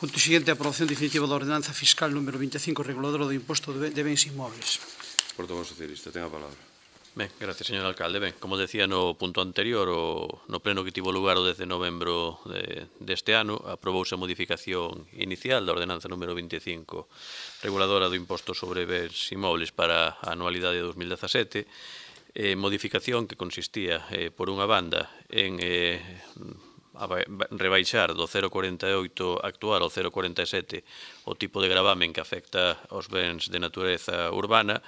Punto siguiente, aprobación definitiva da Ordenanza Fiscal número 25, reguladora do imposto de bens inmóveis. Portavoz Socialista, ten a palabra. Ben, gracias, señor alcalde. Ben, como decía no punto anterior, o, no pleno que tivo lugar o 10 de novembro de, deste ano, aprobouse a modificación inicial da ordenanza número 25, reguladora do imposto sobre bens inmobles para a anualidade de 2017, eh, modificación que consistía, eh, por unha banda, en eh, rebaixar do 0,48 actual ao 0,47 o tipo de gravamen que afecta aos bens de natureza urbana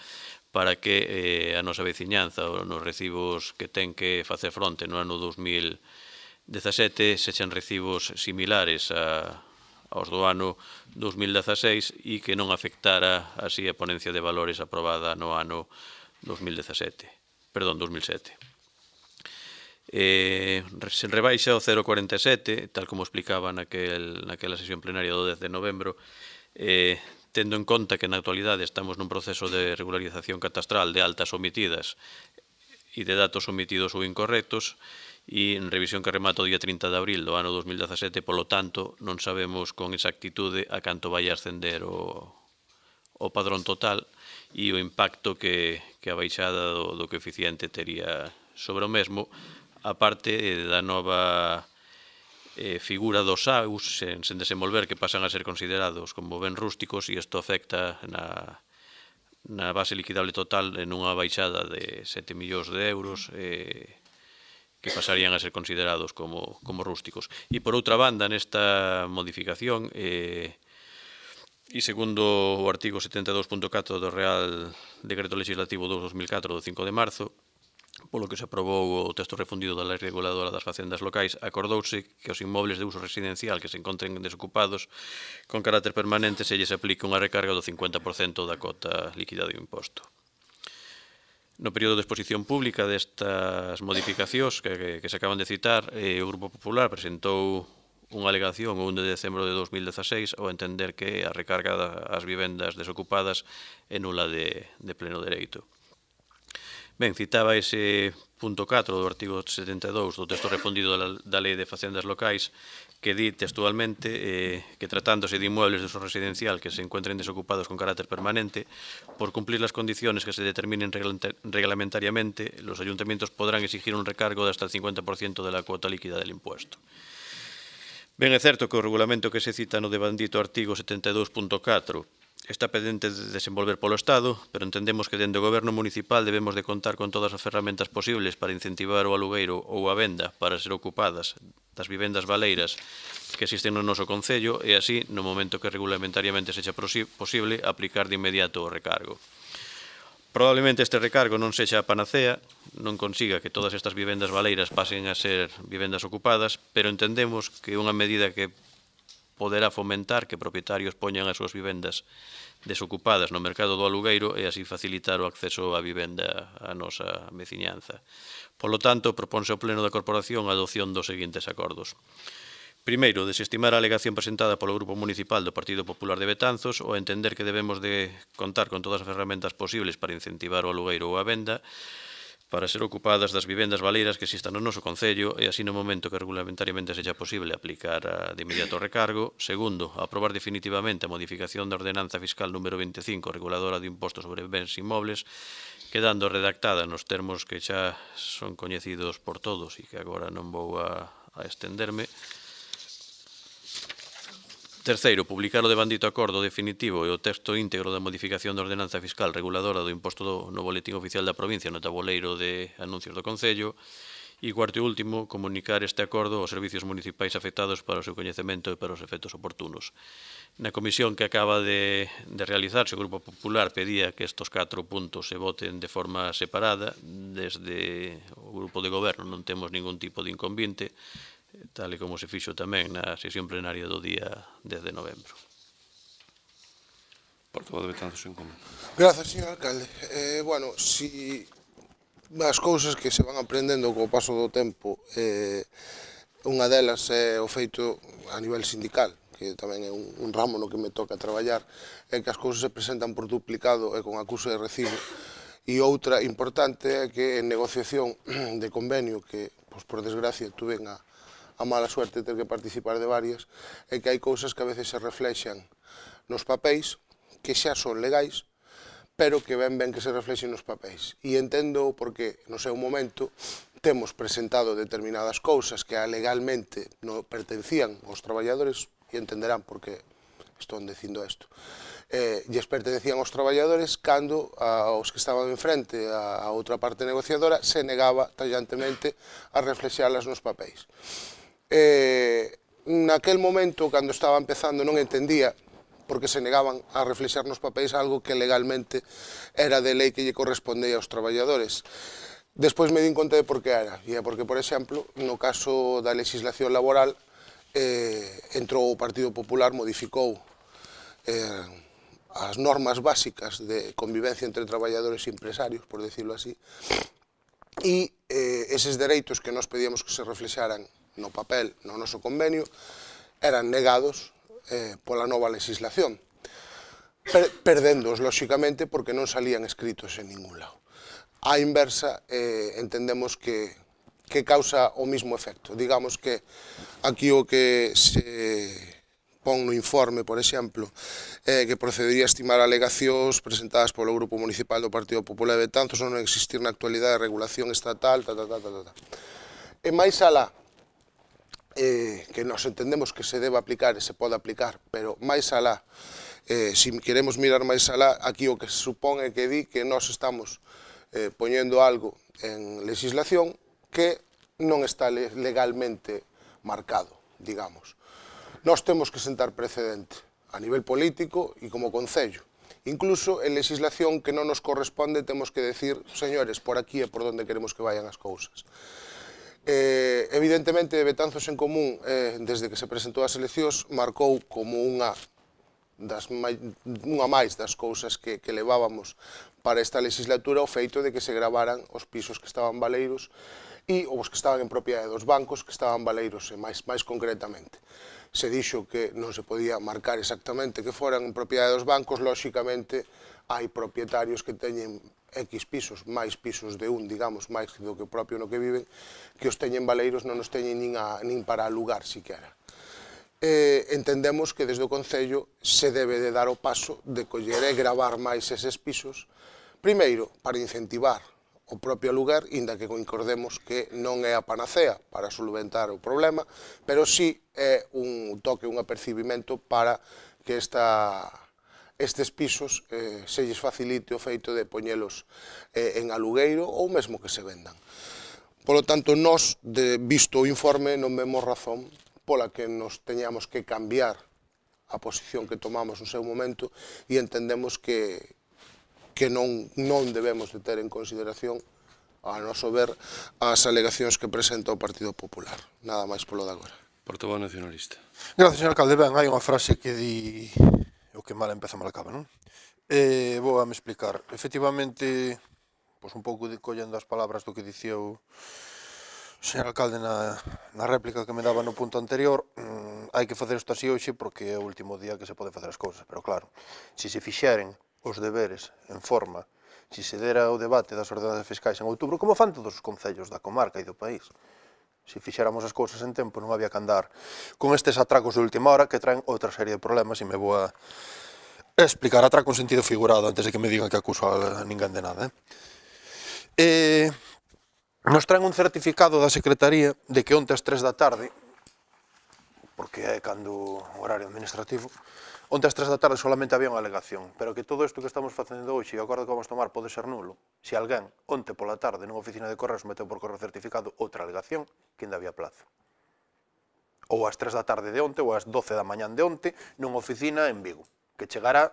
para que eh, a nosa veciñanza nos recibos que ten que facer fronte no ano 2017 sexan recibos similares a, aos do ano 2016 e que non afectara así a ponencia de valores aprobada no ano 2017. Perdón, 2007 eh, se rebaixa o 0,47, tal como explicaba naquel, naquela sesión plenaria do 10 de novembro, eh, tendo en conta que na actualidade estamos nun proceso de regularización catastral de altas omitidas e de datos omitidos ou incorrectos, e en revisión que remata o día 30 de abril do ano 2017, polo tanto, non sabemos con exactitude a canto vai ascender o, o padrón total e o impacto que, que a baixada do, do coeficiente tería sobre o mesmo, a parte eh, da nova eh, figura dos saus sen, sen desenvolver que pasan a ser considerados como ben rústicos e isto afecta na, na base liquidable total en eh, unha baixada de 7 millóns de euros eh, que pasarían a ser considerados como, como rústicos. E por outra banda, nesta modificación, eh, E segundo o artigo 72.4 do Real Decreto Legislativo 2 2004 do 5 de marzo, polo que se aprobou o texto refundido da Lei Reguladora das Facendas Locais, acordouse que os inmobles de uso residencial que se encontren desocupados con carácter permanente se lles aplique unha recarga do 50% da cota líquida do imposto. No período de exposición pública destas modificacións que, que, que se acaban de citar, eh, o Grupo Popular presentou unha alegación o 1 de decembro de 2016 ao entender que a recarga ás vivendas desocupadas é nula de, de pleno dereito. Ben, citaba ese punto 4 do artigo 72 do texto refundido da, da Lei de Facendas Locais que di textualmente eh, que tratándose de inmuebles de uso residencial que se encuentren desocupados con carácter permanente, por cumplir las condiciones que se determinen reglamentariamente, los ayuntamientos podrán exigir un recargo de hasta el 50% de la cuota líquida del impuesto. Ben, é certo que o regulamento que se cita no debandito artigo 72.4 está pendente de desenvolver polo Estado, pero entendemos que dende o Goberno Municipal debemos de contar con todas as ferramentas posibles para incentivar o alugueiro ou a venda para ser ocupadas das vivendas valeiras que existen no noso Concello e así, no momento que regulamentariamente sexa posible, aplicar de inmediato o recargo. Probablemente este recargo non sexa a panacea, non consiga que todas estas vivendas valeiras pasen a ser vivendas ocupadas, pero entendemos que unha medida que poderá fomentar que propietarios poñan as súas vivendas desocupadas no mercado do alugueiro e así facilitar o acceso á vivenda á nosa veciñanza. Polo tanto, propónse ao Pleno da Corporación a adopción dos seguintes acordos. Primeiro, desestimar a alegación presentada polo Grupo Municipal do Partido Popular de Betanzos ou entender que debemos de contar con todas as ferramentas posibles para incentivar o alugueiro ou a venda, para ser ocupadas das vivendas valeiras que existan no noso Concello e así no momento que regulamentariamente sexa posible aplicar a de inmediato recargo. Segundo, aprobar definitivamente a modificación da Ordenanza Fiscal número 25 reguladora do imposto sobre bens inmobles quedando redactada nos termos que xa son coñecidos por todos e que agora non vou a, a estenderme. Terceiro, publicar o debandito acordo definitivo e o texto íntegro da modificación da ordenanza fiscal reguladora do imposto do, no Boletín Oficial da Provincia no tabuleiro de anuncios do Concello. E cuarto e último, comunicar este acordo aos servicios municipais afectados para o seu coñecemento e para os efectos oportunos. Na comisión que acaba de, de realizarse, o Grupo Popular pedía que estos catro puntos se voten de forma separada. Desde o Grupo de Goberno non temos ningún tipo de inconviente, tal e como se fixo tamén na sesión plenaria do día 10 de novembro. Por favor, Betanzos en común. Grazas, señor alcalde. Eh, bueno, si as cousas que se van aprendendo co paso do tempo, eh, unha delas é o feito a nivel sindical, que tamén é un, un ramo no que me toca traballar, é que as cousas se presentan por duplicado e con acuso de recibo. E outra importante é que en negociación de convenio que, pois, por desgracia, tuven a, a mala suerte de ter que participar de varias, é que hai cousas que a veces se reflexan nos papéis, que xa son legais, pero que ben ben que se reflexen nos papéis. E entendo porque no seu momento temos presentado determinadas cousas que legalmente non pertencían aos traballadores e entenderán porque estou dicindo isto. Eh, lles pertenecían aos traballadores cando aos que estaban en frente a, a outra parte negociadora se negaba tallantemente a reflexearlas nos papéis. Eh, naquel momento, cando estaba empezando, non entendía porque se negaban a reflexar nos papéis algo que legalmente era de lei que lle correspondía aos traballadores. Despois me din conta de por que era, e é porque, por exemplo, no caso da legislación laboral, eh, entrou o Partido Popular, modificou eh, as normas básicas de convivencia entre traballadores e empresarios, por decirlo así, e eh, eses dereitos que nos pedíamos que se reflexaran no papel, no noso convenio, eran negados eh, pola nova legislación, per perdéndoos, lóxicamente, porque non salían escritos en ningún lado. A inversa, eh, entendemos que que causa o mismo efecto. Digamos que aquí o que se pon no informe, por exemplo, eh, que procedería a estimar alegacións presentadas polo Grupo Municipal do Partido Popular de Betanzos ou non existir na actualidade regulación estatal, ta, ta, ta, ta, ta. E máis alá, eh, que nos entendemos que se debe aplicar e se pode aplicar, pero máis alá, eh, se si queremos mirar máis alá, aquí o que se supone que di que nós estamos eh, poñendo algo en legislación que non está legalmente marcado, digamos. Nós temos que sentar precedente a nivel político e como Concello. Incluso en legislación que non nos corresponde temos que decir, señores, por aquí é por onde queremos que vayan as cousas. Eh, evidentemente, Betanzos en Común, eh, desde que se presentou as eleccións, marcou como unha das mai, unha máis das cousas que, que levábamos para esta legislatura o feito de que se gravaran os pisos que estaban baleiros e os que estaban en propiedade dos bancos que estaban baleiros, e eh, máis, máis concretamente. Se dixo que non se podía marcar exactamente que foran en propiedade dos bancos, lóxicamente hai propietarios que teñen X pisos, máis pisos de un, digamos, máis do que o propio no que viven, que os teñen baleiros non os teñen nin, a, nin para alugar siquera. Eh, entendemos que desde o Concello se debe de dar o paso de coller e gravar máis eses pisos, primeiro, para incentivar o propio lugar, inda que concordemos que non é a panacea para solventar o problema, pero sí é un toque, un apercibimento para que esta estes pisos eh, se lles facilite o feito de poñelos eh, en alugueiro ou mesmo que se vendan. Por lo tanto, nós, de, visto o informe, non vemos razón pola que nos teñamos que cambiar a posición que tomamos no seu momento e entendemos que, que non, non debemos de ter en consideración a noso ver as alegacións que presenta o Partido Popular. Nada máis polo de agora. Portavoz Nacionalista. Gracias, señor alcalde. Ben, hai unha frase que di o que mal empeza mal acaba, non? Eh, vou a me explicar. Efectivamente, pois un pouco de collendo as palabras do que o señor alcalde na, na réplica que me daba no punto anterior, mm, hai que facer isto así hoxe porque é o último día que se pode facer as cousas, pero claro, se se fixeren os deberes en forma, se se dera o debate das ordenanzas fiscais en outubro, como fan todos os concellos da comarca e do país, Se fixéramos as cousas en tempo non había que andar con estes atracos de última hora que traen outra serie de problemas e me vou a explicar atraco en sentido figurado antes de que me digan que acuso a ninguén de nada. Eh? eh, nos traen un certificado da Secretaría de que onte ás 3 da tarde, porque é cando horario administrativo, onde as tres da tarde solamente había unha alegación, pero que todo isto que estamos facendo hoxe e o acordo que vamos tomar pode ser nulo, se alguén onte pola tarde nunha oficina de correos meteu por correo certificado outra alegación que ainda había plazo. Ou as 3 da tarde de onte ou as 12 da mañan de onte nunha oficina en Vigo, que chegará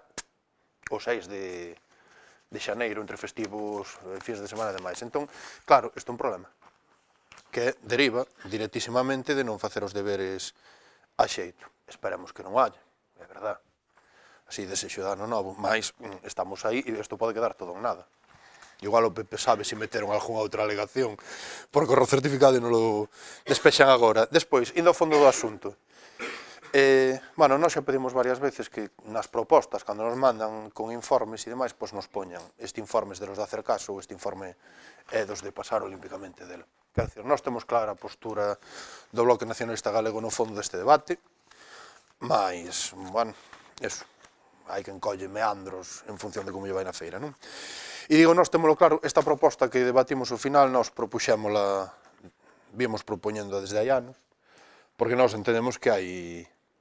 o 6 de, de xaneiro entre festivos, eh, fins de semana e demais. Entón, claro, isto é un problema que deriva directísimamente de non facer os deberes a xeito. Esperemos que non haya, é verdade así dese xudano Novo, máis mm, estamos aí e isto pode quedar todo en nada. Igual o Pepe sabe se meteron algunha outra alegación, porque o certificado non lo despexan agora. Despois, indo ao fondo do asunto. Eh, bueno, nós xa pedimos varias veces que nas propostas, cando nos mandan con informes e demais, pois nos poñan este informe de los de hacer caso ou este informe é dos de pasar olímpicamente dela. Quer dizer, nós temos clara a postura do Bloque Nacionalista Galego no fondo deste debate, mas, bueno, eso hai que encolle meandros en función de como lle vai na feira, non? E digo, nós temos claro, esta proposta que debatimos ao final, nós propuxémola, vimos propoñendo desde hai anos, porque nós entendemos que hai,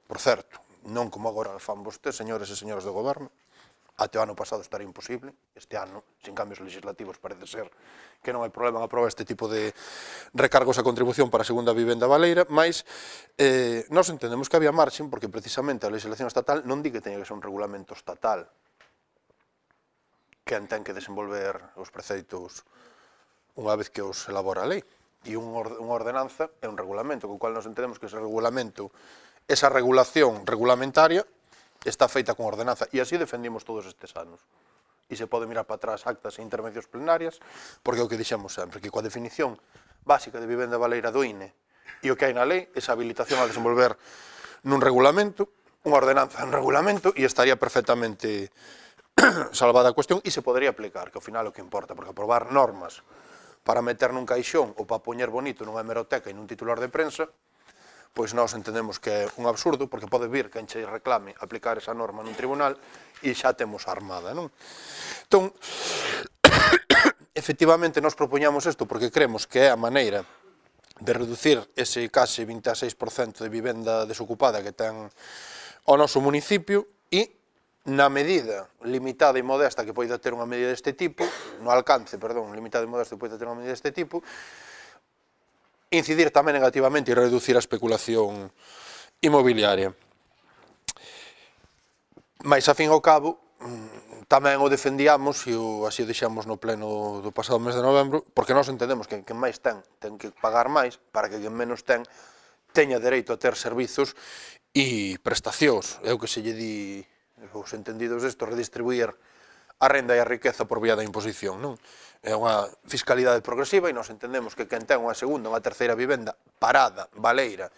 por certo, non como agora fan vostés, señores e señoras do goberno, até o ano pasado estaría imposible, este ano, sin cambios legislativos, parece ser que non hai problema en aprobar este tipo de recargos a contribución para a segunda vivenda valeira, mas eh, nós entendemos que había marxen, porque precisamente a legislación estatal non di que teña que ser un regulamento estatal que ten que desenvolver os preceitos unha vez que os elabora a lei. E unha ordenanza é un regulamento, co cual nos entendemos que ese regulamento, esa regulación regulamentaria, está feita con ordenanza. E así defendimos todos estes anos. E se pode mirar para atrás actas e intervencións plenarias, porque é o que dixemos sempre, que coa definición básica de vivenda valeira do INE e o que hai na lei, esa habilitación a desenvolver nun regulamento, unha ordenanza en regulamento, e estaría perfectamente salvada a cuestión e se podería aplicar, que ao final é o que importa, porque aprobar normas para meter nun caixón ou para poñer bonito nunha hemeroteca e nun titular de prensa, pois nós entendemos que é un absurdo, porque pode vir quen che reclame aplicar esa norma nun tribunal e xa temos armada, non? Entón, efectivamente, nós propoñamos isto porque creemos que é a maneira de reducir ese case 26% de vivenda desocupada que ten o noso municipio e na medida limitada e modesta que poida ter unha medida deste tipo, no alcance, perdón, limitada e modesta que poida ter unha medida deste tipo, incidir tamén negativamente e reducir a especulación inmobiliaria. Mais, a fin ao cabo, mm, tamén o defendíamos e o, así o deixamos no pleno do pasado mes de novembro, porque nós entendemos que quen máis ten, ten que pagar máis para que quen menos ten teña dereito a ter servizos e prestacións. É o que se lle di os entendidos desto, redistribuir a renda e a riqueza por vía da imposición, non? é unha fiscalidade progresiva e nós entendemos que quen ten unha segunda, unha terceira vivenda parada, baleira,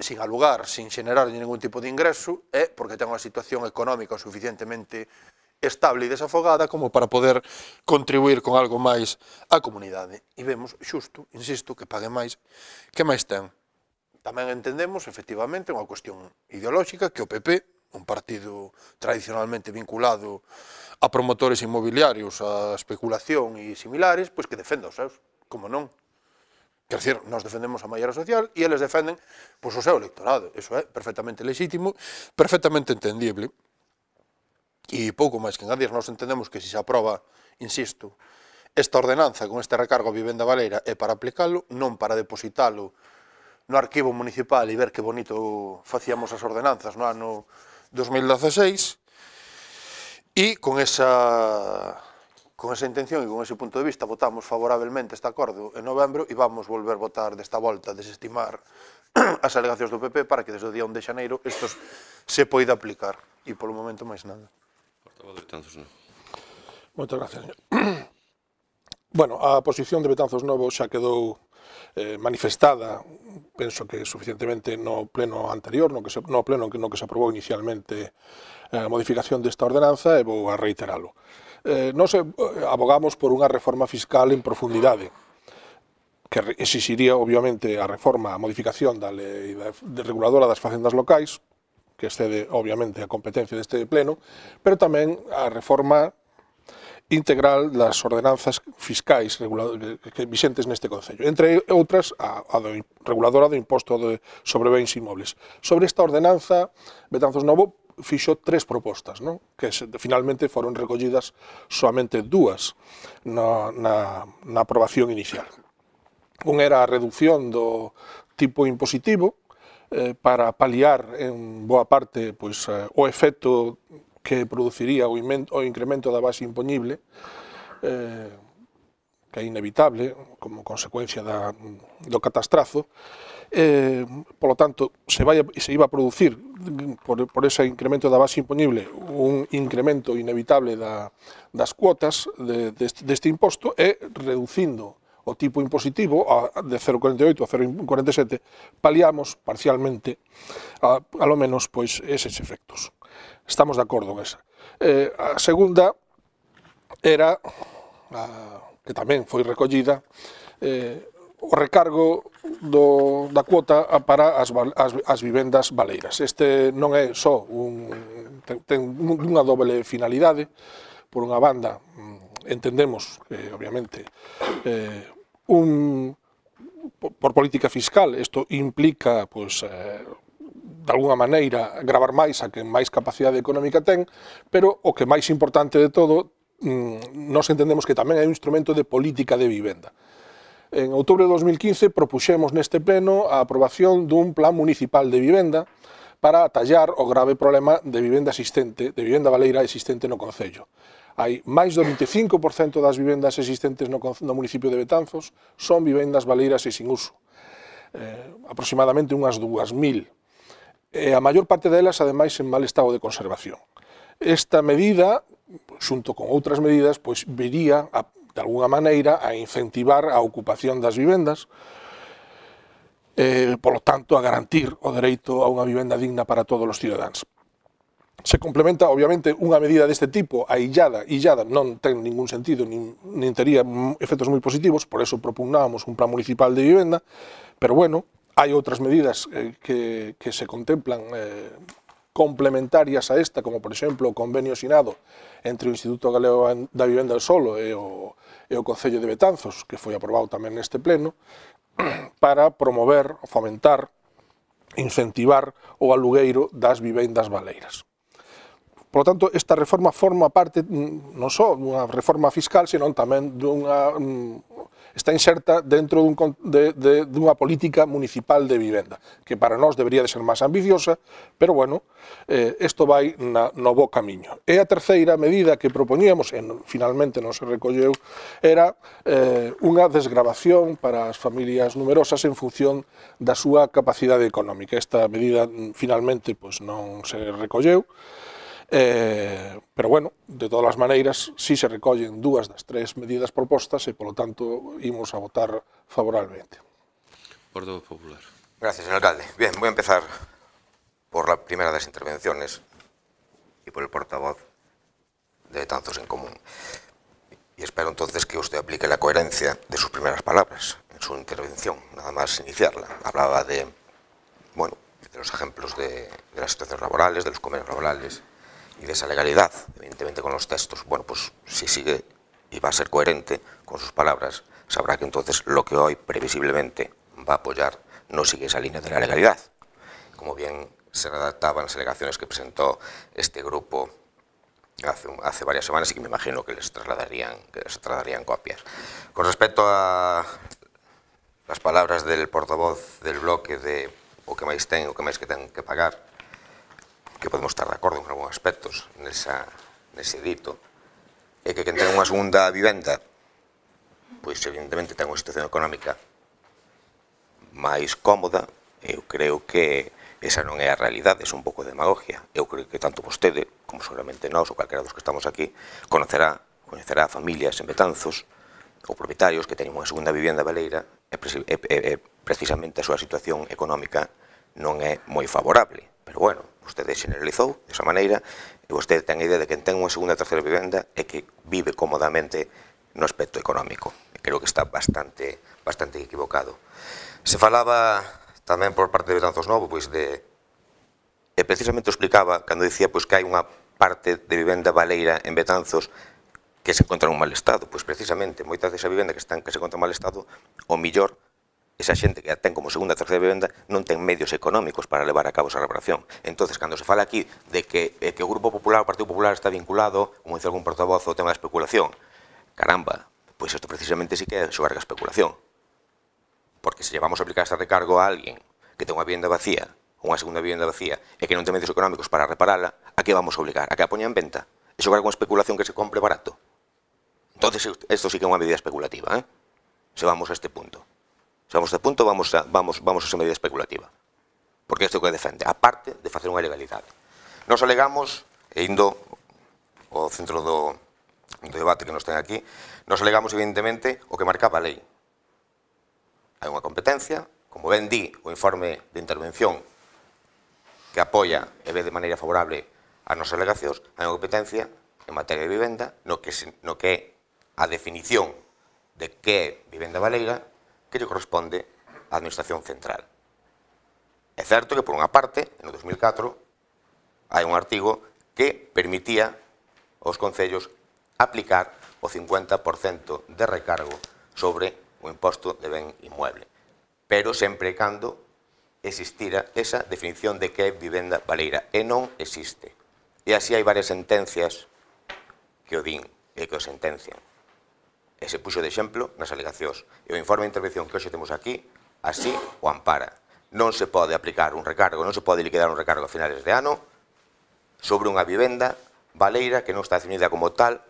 sin alugar, sin generar ningún tipo de ingreso, é porque ten unha situación económica suficientemente estable e desafogada como para poder contribuir con algo máis á comunidade. E vemos, xusto, insisto, que pague máis, que máis ten. Tamén entendemos, efectivamente, unha cuestión ideolóxica que o PP un partido tradicionalmente vinculado a promotores inmobiliarios, a especulación e similares, pois que defenda os seus, como non. Quer dizer, nós defendemos a maiora social e eles defenden pois, o seu electorado. Eso é perfectamente legítimo, perfectamente entendible. E pouco máis que engadir, nós entendemos que se se aproba, insisto, esta ordenanza con este recargo a vivenda valeira é para aplicalo, non para depositalo no arquivo municipal e ver que bonito facíamos as ordenanzas no ano 2016 e con esa con esa intención e con ese punto de vista votamos favorablemente este acordo en novembro e vamos volver a votar desta volta desestimar as alegacións do PP para que desde o día 1 de xaneiro isto se poida aplicar e polo momento máis nada. Portavoz de Betanzos Novo. Moitas gracias. Bueno, a posición de Betanzos Novo xa quedou eh, manifestada, penso que suficientemente no pleno anterior, no que se, no pleno no que se aprobou inicialmente eh, a modificación desta ordenanza, e vou a reiteralo. Eh, non se eh, abogamos por unha reforma fiscal en profundidade, que exixiría, obviamente, a reforma, a modificación da lei da, de reguladora das facendas locais, que excede, obviamente, a competencia deste pleno, pero tamén a reforma integral das ordenanzas fiscais que vixentes neste Concello, entre outras a, a do reguladora do imposto de sobre bens imóveis. Sobre esta ordenanza, Betanzos Novo fixo tres propostas, non? que se, finalmente foron recollidas solamente dúas na, na, na aprobación inicial. Un era a reducción do tipo impositivo eh, para paliar en boa parte pois, eh, o efecto que produciría o, o incremento da base impoñible eh, que é inevitable como consecuencia da, do catastrazo eh, polo tanto se, vai, se iba a producir por, por ese incremento da base impoñible un incremento inevitable da, das cuotas de, deste, deste imposto e reducindo o tipo impositivo a, de 0,48 a 0,47 paliamos parcialmente a, a lo menos pois eses efectos. Estamos de acordo en esa. Eh, a segunda era, a, que tamén foi recollida, eh, o recargo do, da cuota para as, as, as vivendas baleiras. Este non é só un, ten, ten unha doble finalidade, por unha banda, mm, entendemos que, obviamente, eh, un, por, por política fiscal, isto implica pues, pois, eh, de alguna maneira, gravar máis a que máis capacidade económica ten, pero o que máis importante de todo, mm, nos entendemos que tamén é un instrumento de política de vivenda. En outubro de 2015 propuxemos neste pleno a aprobación dun plan municipal de vivenda para atallar o grave problema de vivenda existente, de vivenda valeira existente no Concello. Hai máis do 25% das vivendas existentes no, no municipio de Betanzos son vivendas valeiras e sin uso. Eh, aproximadamente unhas 2.000 e a maior parte delas, ademais, en mal estado de conservación. Esta medida, xunto con outras medidas, pois vería, a, de alguna maneira, a incentivar a ocupación das vivendas, eh, polo tanto, a garantir o dereito a unha vivenda digna para todos os cidadáns. Se complementa, obviamente, unha medida deste tipo, a illada, illada non ten ningún sentido, nin, nin tería efectos moi positivos, por eso propugnábamos un plan municipal de vivenda, pero bueno, Hai outras medidas eh, que, que se contemplan eh, complementarias a esta, como por exemplo o convenio sinado entre o Instituto Galego da Vivenda do Solo e o, e o Concello de Betanzos, que foi aprobado tamén neste pleno, para promover, fomentar, incentivar o alugueiro das vivendas baleiras. Por lo tanto, esta reforma forma parte mm, non só dunha reforma fiscal, senón tamén dunha mm, está inserta dentro dun, de, de, dunha política municipal de vivenda, que para nós debería de ser máis ambiciosa, pero bueno, eh, isto vai na, no bo camiño. E a terceira medida que propoñíamos, e finalmente non se recolleu, era eh, unha desgravación para as familias numerosas en función da súa capacidade económica. Esta medida mm, finalmente pois, non se recolleu, Eh, pero bueno, de todas las maneras sí se recogen dos de las tres medidas propuestas y e, por lo tanto, íbamos a votar favorablemente. Popular. Gracias, señor alcalde. Bien, voy a empezar por la primera de las intervenciones y por el portavoz de Tantos en Común. Y espero entonces que usted aplique la coherencia de sus primeras palabras en su intervención, nada más iniciarla. Hablaba de, bueno, de los ejemplos de, de las situaciones laborales, de los convenios laborales, y de esa legalidad, evidentemente con los textos, bueno, pues si sigue y va a ser coherente con sus palabras, sabrá que entonces lo que hoy previsiblemente va a apoyar no sigue esa línea de la legalidad. Como bien se redactaban las alegaciones que presentó este grupo hace, hace, varias semanas y que me imagino que les trasladarían, que trasladarían copias. Con respecto a las palabras del portavoz del bloque de o que más tengo, o que más que tengo que pagar, que podemos estar de acordo en algúns aspectos nesa, nese dito, é que quen ten unha segunda vivenda, pois evidentemente ten unha situación económica máis cómoda, eu creo que esa non é a realidade, é un pouco de demagogia. Eu creo que tanto vostede, como seguramente nós, ou calquera dos que estamos aquí, conocerá, conocerá familias en Betanzos, ou propietarios que teñen unha segunda vivienda baleira, e, e, e precisamente a súa situación económica non é moi favorable. Pero bueno, Vostede generalizou desa maneira e vostede ten a idea de que ten unha segunda e terceira vivenda e que vive cómodamente no aspecto económico. E creo que está bastante bastante equivocado. Se falaba tamén por parte de Betanzos Novo, pois de e precisamente explicaba cando dicía pois que hai unha parte de vivenda baleira en Betanzos que se encontra en un mal estado, pois precisamente moitas desa vivenda que están que se encontra en mal estado, o millor esa xente que ten como segunda, terceira vivenda non ten medios económicos para levar a cabo esa reparación. entonces cando se fala aquí de que, eh, que o Grupo Popular, o Partido Popular está vinculado, como dice algún portavoz, ao tema da especulación, caramba, pois isto precisamente sí que é xogar a especulación. Porque se llevamos a aplicar este recargo a alguén que ten unha vivienda vacía, unha segunda vivienda vacía, e que non ten medios económicos para reparala, a que vamos a obligar? A que a poña en venta? E xogar con especulación que se compre barato? Entonces, isto sí que é unha medida especulativa, eh? se vamos a este punto. Estamos a punto, vamos a, vamos, vamos a ser medida especulativa. Porque isto o que defende, aparte de facer unha legalidade. Nos alegamos, e indo ao centro do, do debate que nos ten aquí, nos alegamos, evidentemente, o que marcaba a lei. Hai unha competencia, como ben di o informe de intervención que apoia e ve de maneira favorable as nosas alegacións, hai unha competencia en materia de vivenda no que, no que é a definición de que é vivenda valeira que lle corresponde á Administración Central. É certo que, por unha parte, no 2004, hai un artigo que permitía aos concellos aplicar o 50% de recargo sobre o imposto de ben inmueble, pero sempre e cando existira esa definición de que é vivenda valeira, e non existe. E así hai varias sentencias que o din e que o sentencian e se puxo de exemplo nas alegacións. E o informe de intervención que hoxe temos aquí así o ampara. Non se pode aplicar un recargo, non se pode liquidar un recargo a finales de ano sobre unha vivenda valeira que non está definida como tal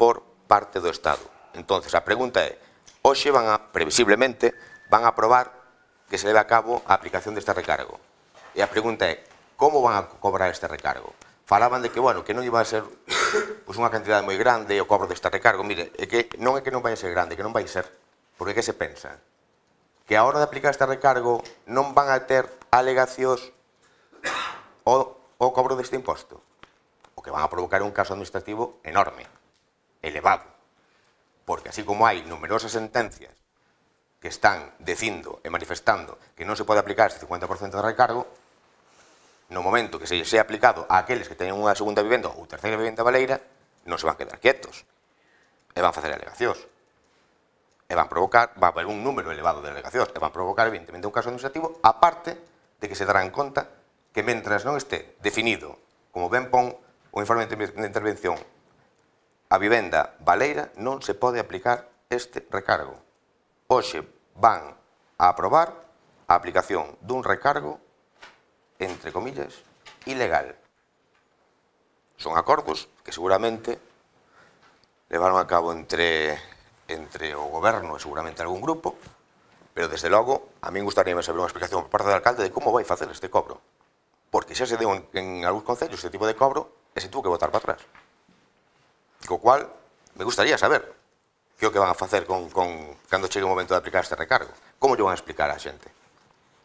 por parte do Estado. Entonces, a pregunta é, hoxe van a, previsiblemente, van a aprobar que se leve a cabo a aplicación deste recargo. E a pregunta é, como van a cobrar este recargo? falaban de que, bueno, que non iba a ser pois, unha cantidade moi grande o cobro deste recargo. Mire, é que non é que non vai ser grande, que non vai ser. Porque que se pensa? Que a hora de aplicar este recargo non van a ter alegacións o, o cobro deste imposto. O que van a provocar un caso administrativo enorme, elevado. Porque así como hai numerosas sentencias que están dicindo e manifestando que non se pode aplicar este 50% de recargo, no momento que se sea aplicado a aqueles que teñen unha segunda vivenda ou terceira vivenda baleira, non se van quedar quietos. E van facer alegacións. E van provocar, va haber un número elevado de alegacións, e van provocar, evidentemente, un caso administrativo, aparte de que se darán conta que mentras non este definido, como ben pon o informe de intervención, a vivenda baleira non se pode aplicar este recargo. Hoxe van a aprobar a aplicación dun recargo entre comillas, ilegal. Son acordos que seguramente levaron a cabo entre, entre o goberno e seguramente algún grupo, pero desde logo a min gustaría saber unha explicación por parte do alcalde de como vai facer este cobro. Porque xa se deu en, en algúns concellos este tipo de cobro e se tuvo que votar para atrás. Co cual, me gustaría saber que o que van a facer con, con, cando chegue o momento de aplicar este recargo. Como lle van a explicar á xente?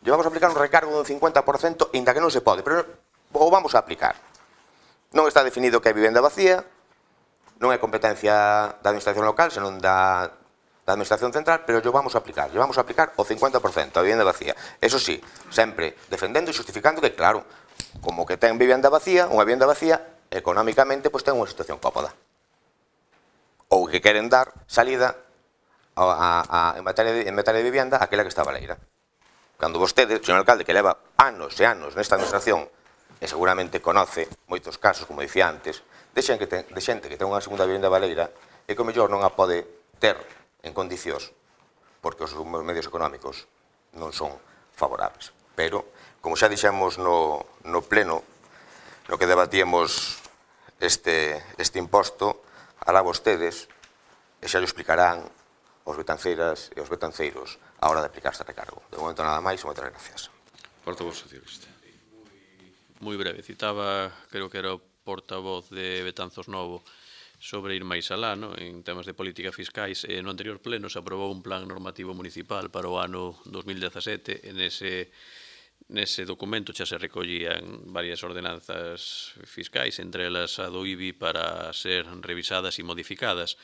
Le vamos a aplicar un recargo un 50% inda que non se pode, pero o vamos a aplicar. Non está definido que é vivenda vacía, non é competencia da administración local, senón da, da administración central, pero lle vamos a aplicar, lle vamos a aplicar o 50% a vivenda vacía. Eso sí, sempre defendendo e justificando que, claro, como que ten vivenda vacía, unha vivenda vacía, económicamente, pois pues, ten unha situación cómoda. Ou que queren dar salida a, a, a, en, materia de, en materia de vivienda aquela que está baleira. Cando vostede, señor alcalde, que leva anos e anos nesta administración, e seguramente conoce moitos casos, como dicía antes, de xente que ten, de xente que ten unha segunda vivenda baleira e que o mellor non a pode ter en condicións porque os medios económicos non son favorables. Pero, como xa dixemos no, no pleno, no que debatíamos este, este imposto, alá vostedes, e xa lo explicarán os betanceiras e os betanceiros a hora de aplicar este recargo. De momento nada máis, moitas gracias. Portavoz socialista. Moi breve, citaba, creo que era o portavoz de Betanzos Novo, sobre ir máis alá, no? en temas de política fiscais. Eh, no anterior pleno se aprobou un plan normativo municipal para o ano 2017, en ese Nese documento xa se recollían varias ordenanzas fiscais, entre elas a do IBI para ser revisadas e modificadas.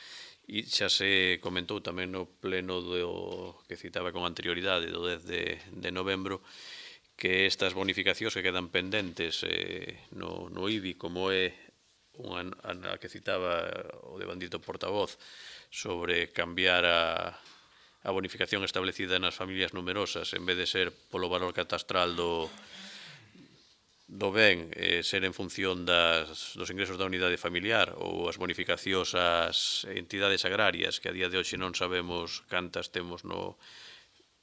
E xa se comentou tamén no pleno do que citaba con anterioridade do 10 de, de novembro que estas bonificacións que quedan pendentes eh, no, no IBI como é unha, a que citaba o de bandito portavoz sobre cambiar a, a bonificación establecida nas familias numerosas en vez de ser polo valor catastral do, do ben eh, ser en función das, dos ingresos da unidade familiar ou as bonificacións ás entidades agrarias que a día de hoxe non sabemos cantas temos no,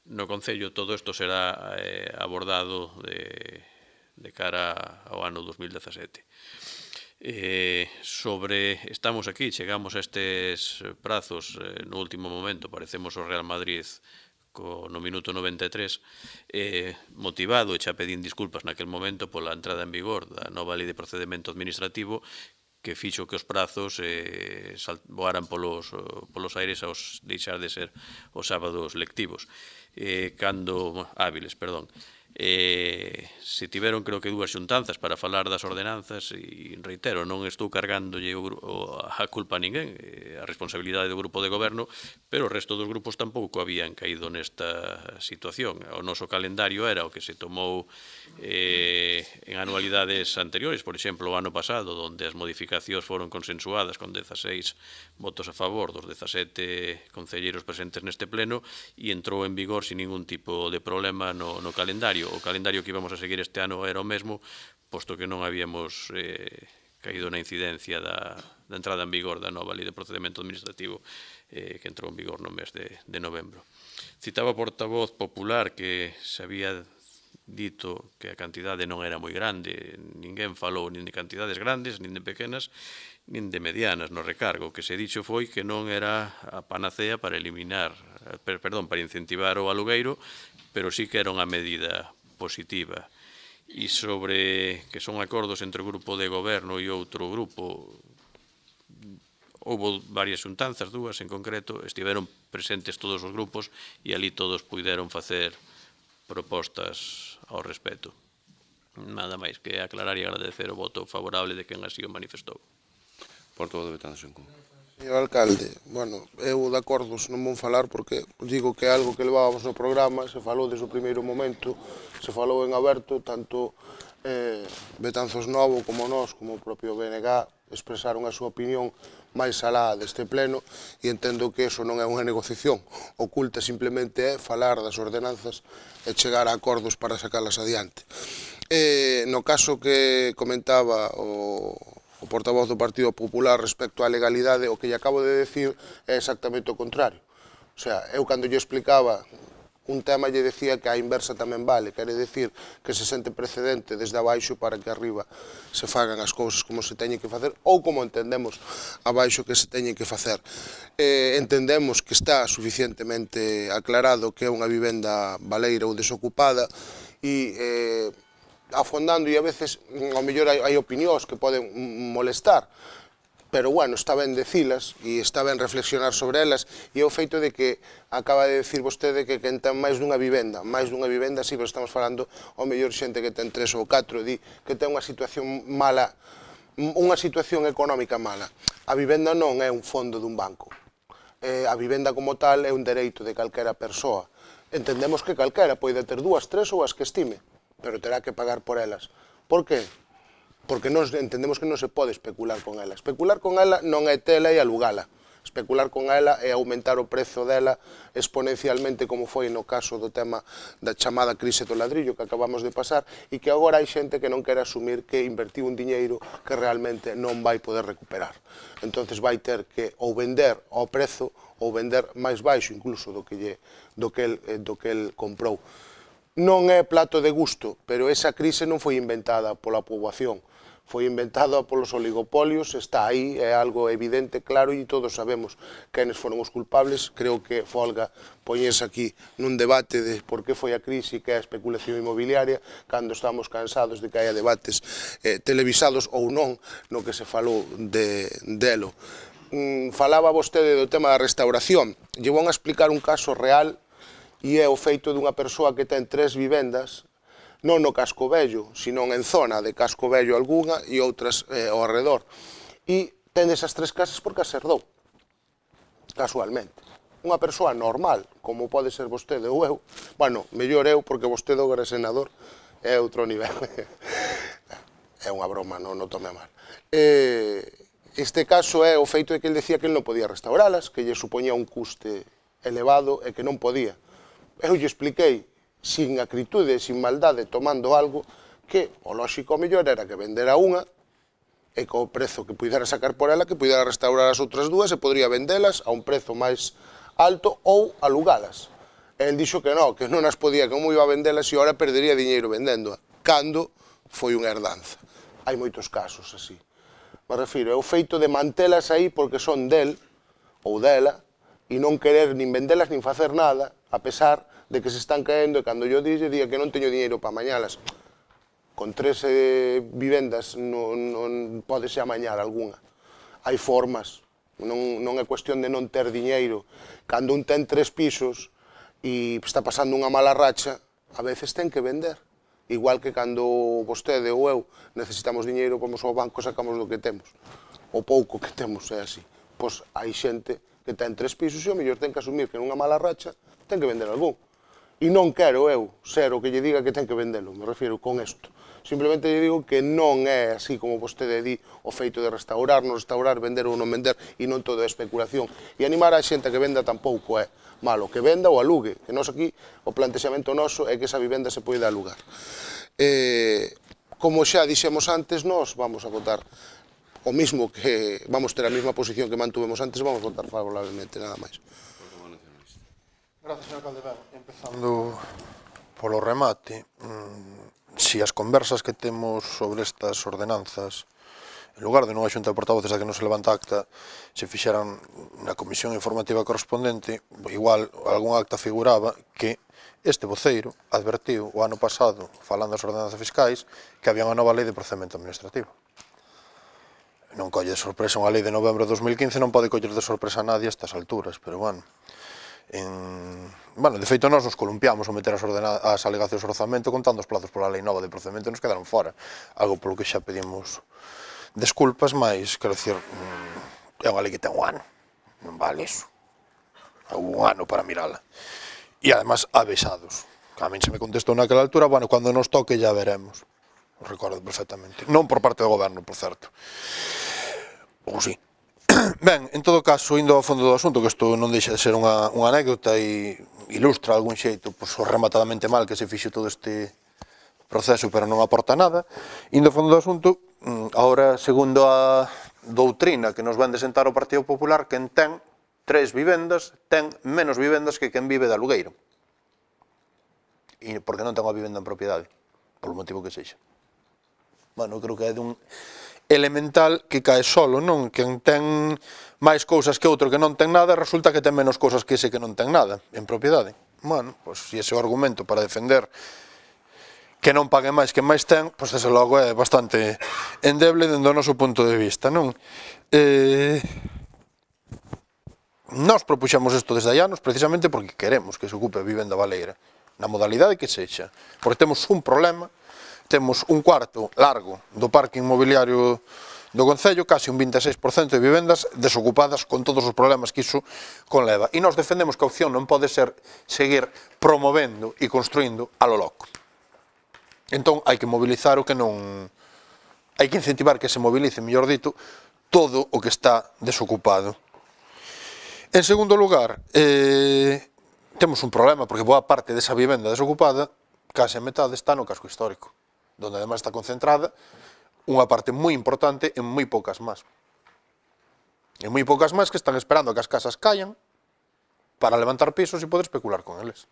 no Concello, todo isto será eh, abordado de, de cara ao ano 2017. Eh, sobre estamos aquí, chegamos a estes prazos eh, no último momento, parecemos o Real Madrid co, no minuto 93, eh, motivado e xa pedín disculpas naquel momento pola entrada en vigor da nova lei de procedimento administrativo que fixo que os prazos eh, voaran polos, polos aires aos deixar de ser os sábados lectivos, eh, cando, hábiles, perdón eh, se tiveron creo que dúas xuntanzas para falar das ordenanzas e reitero, non estou cargándolle o, a culpa a ninguén a responsabilidade do grupo de goberno pero o resto dos grupos tampouco habían caído nesta situación o noso calendario era o que se tomou eh, en anualidades anteriores, por exemplo, o ano pasado onde as modificacións foron consensuadas con 16 votos a favor dos 17 concelleiros presentes neste pleno e entrou en vigor sin ningún tipo de problema no, no calendario calendario, o calendario que íbamos a seguir este ano era o mesmo, posto que non habíamos eh, caído na incidencia da, da entrada en vigor da nova lei de procedimento administrativo eh, que entrou en vigor no mes de, de novembro. Citaba portavoz popular que se había dito que a cantidade non era moi grande, ninguén falou nin de cantidades grandes, nin de pequenas, nin de medianas no recargo. O que se dixo foi que non era a panacea para eliminar, per, perdón, para incentivar o alugueiro, pero sí que era unha medida positiva. E sobre que son acordos entre o grupo de goberno e outro grupo, houve varias xuntanzas, dúas en concreto, estiveron presentes todos os grupos e ali todos puderon facer propostas ao respecto. Nada máis que aclarar e agradecer o voto favorable de quen así o manifestou. Por todo, Betanzos en Común. Señor alcalde, bueno, eu de acordo se non vou falar porque digo que é algo que levábamos no programa, se falou desde o primeiro momento, se falou en aberto, tanto eh, Betanzos Novo como nós, como o propio BNG, expresaron a súa opinión máis alá deste pleno e entendo que eso non é unha negociación oculta, simplemente é falar das ordenanzas e chegar a acordos para sacalas adiante. Eh, no caso que comentaba o o portavoz do Partido Popular respecto á legalidade, o que lle acabo de decir é exactamente o contrario. O sea, eu cando lle explicaba un tema lle decía que a inversa tamén vale, quere decir que se sente precedente desde abaixo para que arriba se fagan as cousas como se teñen que facer ou como entendemos abaixo que se teñen que facer. Eh, entendemos que está suficientemente aclarado que é unha vivenda baleira ou desocupada e eh, afondando e a veces mm, ao mellor hai, hai opinións que poden molestar pero bueno, está ben decilas e está ben reflexionar sobre elas e é o feito de que acaba de decir vostede que quen ten máis dunha vivenda, máis dunha vivenda, sí, pero estamos falando ao mellor xente que ten tres ou catro, di que ten unha situación mala, unha situación económica mala. A vivenda non é un fondo dun banco. Eh, a vivenda como tal é un dereito de calquera persoa. Entendemos que calquera poida ter dúas, tres ou as que estime pero terá que pagar por elas. Por que? Porque nós entendemos que non se pode especular con ela. Especular con ela non é tela e alugala. Especular con ela é aumentar o prezo dela exponencialmente como foi no caso do tema da chamada crise do ladrillo que acabamos de pasar e que agora hai xente que non quere asumir que invertiu un diñeiro que realmente non vai poder recuperar. Entonces vai ter que ou vender ao prezo ou vender máis baixo incluso do que, lle, do que, el, eh, do que el comprou non é plato de gusto, pero esa crise non foi inventada pola poboación, foi inventada polos oligopolios, está aí, é algo evidente, claro, e todos sabemos quenes foron os culpables. Creo que folga poñerse aquí nun debate de por que foi a crise e que é a especulación inmobiliaria, cando estamos cansados de que haya debates eh, televisados ou non no que se falou de, delo. Mm, falaba vostede do tema da restauración. Llevou a explicar un caso real e é o feito dunha persoa que ten tres vivendas non no Casco Vello, senón en zona de Casco Vello algunha e outras eh, ao redor. E ten esas tres casas porque as herdou, casualmente. Unha persoa normal, como pode ser vostede ou eu, bueno, mellor eu, porque vostede agora é senador, é outro nivel. é unha broma, non, non tome mal. Eh, este caso é o feito de que ele decía que ele non podía restauralas, que lle supoñía un custe elevado e que non podía Eu lle expliquei, sin acritude sin maldade, tomando algo, que o lóxico mellor era que vendera unha e co prezo que puidera sacar por ela, que puidera restaurar as outras dúas e podría vendelas a un prezo máis alto ou alugalas. el dixo que non, que non as podía, que non iba a vendelas e ora perdería diñeiro vendéndoa, cando foi unha herdanza. Hai moitos casos así. Me refiro, é o feito de mantelas aí porque son del ou dela e non querer nin vendelas nin facer nada a pesar de que se están caendo, e cando yo dixe, día que non teño dinheiro para mañalas. Con tres eh, vivendas non, non ser amañar algunha. Hai formas, non, non é cuestión de non ter diñeiro. Cando un ten tres pisos e está pasando unha mala racha, a veces ten que vender. Igual que cando vostede ou eu necesitamos diñeiro, vamos ao banco, sacamos do que temos. O pouco que temos é así. Pois hai xente que ten tres pisos e o mellor ten que asumir que nunha mala racha ten que vender algún. E non quero eu ser o que lle diga que ten que vendelo, me refiero con isto. Simplemente lle digo que non é así como vostede di o feito de restaurar, non restaurar, vender ou non vender e non todo é especulación. E animar a xente que venda tampouco é malo, que venda ou alugue, que nós aquí o plantexamento noso é que esa vivenda se poida alugar. Eh, como xa dixemos antes, nós vamos a votar o mismo que vamos ter a mesma posición que mantuvemos antes, vamos votar favorablemente, nada máis. Gracias, señor Caldeván. Empezando polo remate, mm, si as conversas que temos sobre estas ordenanzas en lugar de nunha xunta de portavoces a que non se levanta acta, se fixeran na comisión informativa correspondente, igual algún acta figuraba que este voceiro advertiu o ano pasado, falando das ordenanzas fiscais, que había unha nova lei de procedimento administrativo. Non colle de sorpresa unha lei de novembro de 2015, non pode coller de sorpresa a nadie a estas alturas, pero bueno, en... Bueno, de feito, nós nos columpiamos a meter as, ordena... as alegacións ao orzamento contando os plazos pola lei nova de procedimento nos quedaron fora. Algo polo que xa pedimos desculpas, mas, quero dicir, mm, é unha lei que ten un ano. Non vale iso. É un ano para mirala. E, además, avesados. A min se me contestou naquela altura, bueno, cando nos toque ya veremos. O recordo perfectamente. Non por parte do goberno, por certo. Ou sí. Ben, en todo caso, indo ao fondo do asunto, que isto non deixa de ser unha, unha anécdota e ilustra algún xeito pois, o rematadamente mal que se fixe todo este proceso, pero non aporta nada. Indo ao fondo do asunto, mm, ahora, segundo a doutrina que nos van de sentar o Partido Popular, quen ten tres vivendas, ten menos vivendas que quen vive de alugueiro. E porque non ten a vivenda en propiedade, polo motivo que sexa. Bueno, creo que é dun elemental que cae solo, non? Quen ten máis cousas que outro que non ten nada, resulta que ten menos cousas que ese que non ten nada en propiedade. Bueno, pois se ese é o argumento para defender que non pague máis que máis ten, pois ese logo é bastante endeble dende o noso punto de vista, non? Eh... Nos propuxamos isto desde allá, nos precisamente porque queremos que se ocupe a vivenda baleira, na modalidade que sexa, porque temos un problema temos un cuarto largo do parque inmobiliario do Concello, casi un 26% de vivendas desocupadas con todos os problemas que iso conleva. E nós defendemos que a opción non pode ser seguir promovendo e construindo a lo loco. Entón, hai que mobilizar o que non... Hai que incentivar que se mobilice, mellor dito, todo o que está desocupado. En segundo lugar, eh, temos un problema, porque boa parte desa vivenda desocupada, case a metade, está no casco histórico donde además está concentrada unha parte moi importante en moi poucas más. En moi poucas más que están esperando a que as casas callan para levantar pisos e poder especular con eles.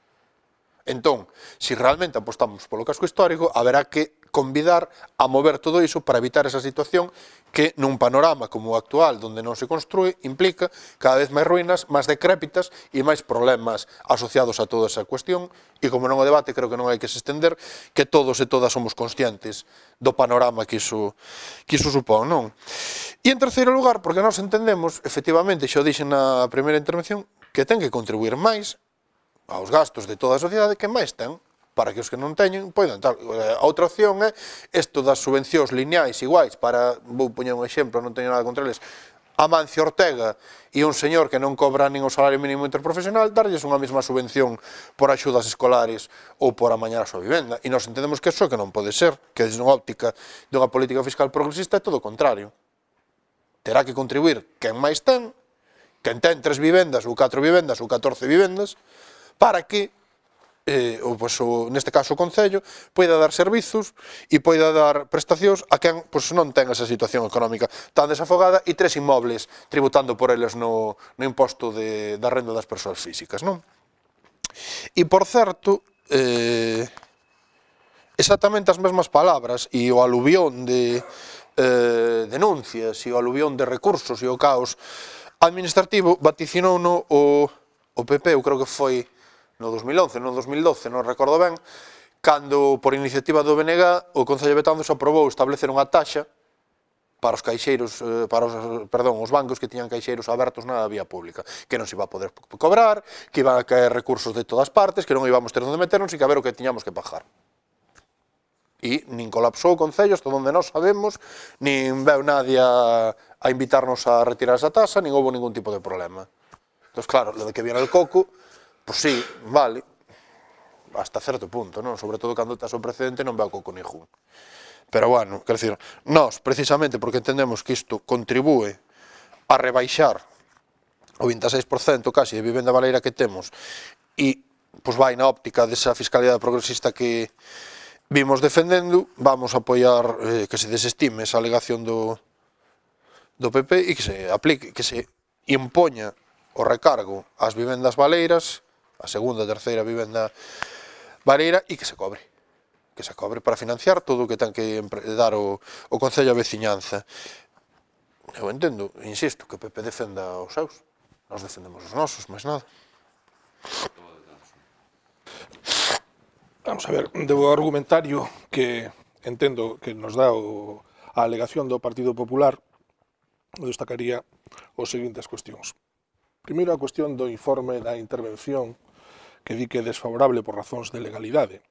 Entón, se realmente apostamos polo casco histórico, haberá que convidar a mover todo iso para evitar esa situación que nun panorama como o actual, onde non se construe, implica cada vez máis ruínas, máis decrépitas e máis problemas asociados a toda esa cuestión. E como non o debate, creo que non hai que se estender, que todos e todas somos conscientes do panorama que iso, que iso supón, non? E en terceiro lugar, porque nós entendemos, efectivamente, xa o dixen na primeira intervención, que ten que contribuir máis aos gastos de toda a sociedade que máis ten para que os que non teñen poidan tal. Eh, a outra opción é isto das subvencións lineais iguais para, vou poñer un exemplo, non teño nada contra eles, Amancio Ortega e un señor que non cobra nin o salario mínimo interprofesional darlles unha mesma subvención por axudas escolares ou por amañar a súa vivenda. E nós entendemos que iso que non pode ser, que desde unha óptica dunha política fiscal progresista é todo o contrario. Terá que contribuir quen máis ten, quen ten tres vivendas ou catro vivendas ou 14 vivendas, para que eh, o, pues, pois, o, neste caso o Concello, poida dar servizos e poida dar prestacións a quen pues, pois, non ten esa situación económica tan desafogada e tres inmobles tributando por eles no, no imposto de, da renda das persoas físicas. Non? E, por certo, eh, exactamente as mesmas palabras e o aluvión de eh, denuncias e o aluvión de recursos e o caos administrativo vaticinou no o, o PP, eu creo que foi no 2011, no 2012, non recordo ben, cando por iniciativa do BNG o Concello de Betanzos aprobou establecer unha taxa para os caixeiros, eh, para os, perdón, os bancos que tiñan caixeiros abertos na vía pública, que non se iba a poder cobrar, que iban a caer recursos de todas partes, que non íbamos ter onde meternos e que a ver o que tiñamos que pagar. E nin colapsou o Concello, hasta onde nós sabemos, nin veu nadie a, a invitarnos a retirar esa tasa, nin houve ningún tipo de problema. Entón, claro, lo de que viene el coco, Pois sí, vale, hasta certo punto, non? Sobre todo cando estás o precedente non veo co conijún. Pero bueno, quer dizer, nós precisamente porque entendemos que isto contribúe a rebaixar o 26% casi de vivenda valeira que temos e pois vai na óptica desa fiscalidade progresista que vimos defendendo, vamos a apoiar eh, que se desestime esa alegación do, do PP e que se aplique, que se impoña o recargo ás vivendas valeiras a segunda e terceira vivenda Vareira e que se cobre que se cobre para financiar todo o que ten que dar o, o Concello a Veciñanza. Eu entendo, insisto, que o PP defenda os seus. Nos defendemos os nosos, máis nada. Vamos a ver, debo argumentario que entendo que nos dá o, a alegación do Partido Popular, destacaría os seguintes cuestións. Primeiro, a cuestión do informe da intervención que di que é desfavorable por razóns de legalidade.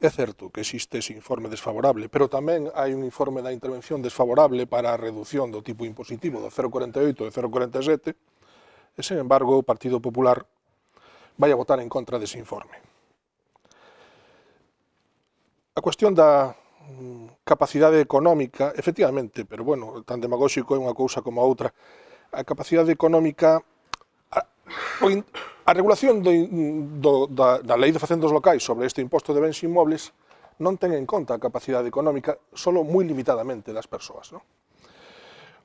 É certo que existe ese informe desfavorable, pero tamén hai un informe da intervención desfavorable para a reducción do tipo impositivo do 0,48 e 0,47, e, sen embargo, o Partido Popular vai a votar en contra dese informe. A cuestión da mm, capacidade económica, efectivamente, pero bueno, tan demagóxico é unha cousa como a outra, a capacidade económica O pois, in, a regulación do, do, da, da Lei de Facendos Locais sobre este imposto de bens inmobles non ten en conta a capacidade económica solo moi limitadamente das persoas. Non?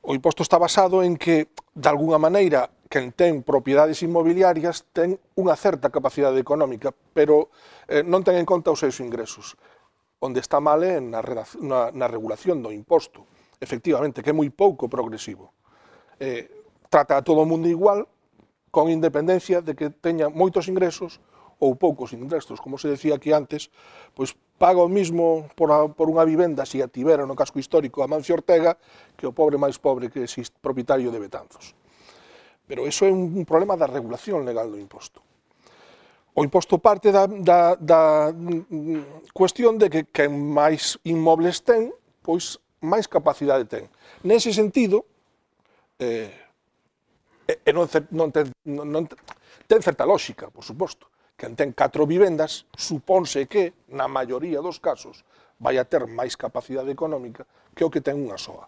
O imposto está basado en que, de alguna maneira, quen ten propiedades inmobiliarias ten unha certa capacidade económica, pero eh, non ten en conta os seus ingresos. Onde está mal é na, na, na regulación do imposto, efectivamente, que é moi pouco progresivo. Eh, trata a todo o mundo igual, con independencia de que teña moitos ingresos ou poucos ingresos, como se decía aquí antes, pois paga o mismo por, a, por unha vivenda se a tivera no casco histórico a Mancio Ortega que o pobre máis pobre que existe propietario de Betanzos. Pero iso é un, un problema da regulación legal do imposto. O imposto parte da, da, da mm, cuestión de que quen máis inmobles ten, pois máis capacidade ten. Nese sentido, eh, e, e non, non, ten, non, non ten certa lógica, por suposto. que ten catro vivendas, supónse que, na maioría dos casos, vai a ter máis capacidade económica que o que ten unha soa.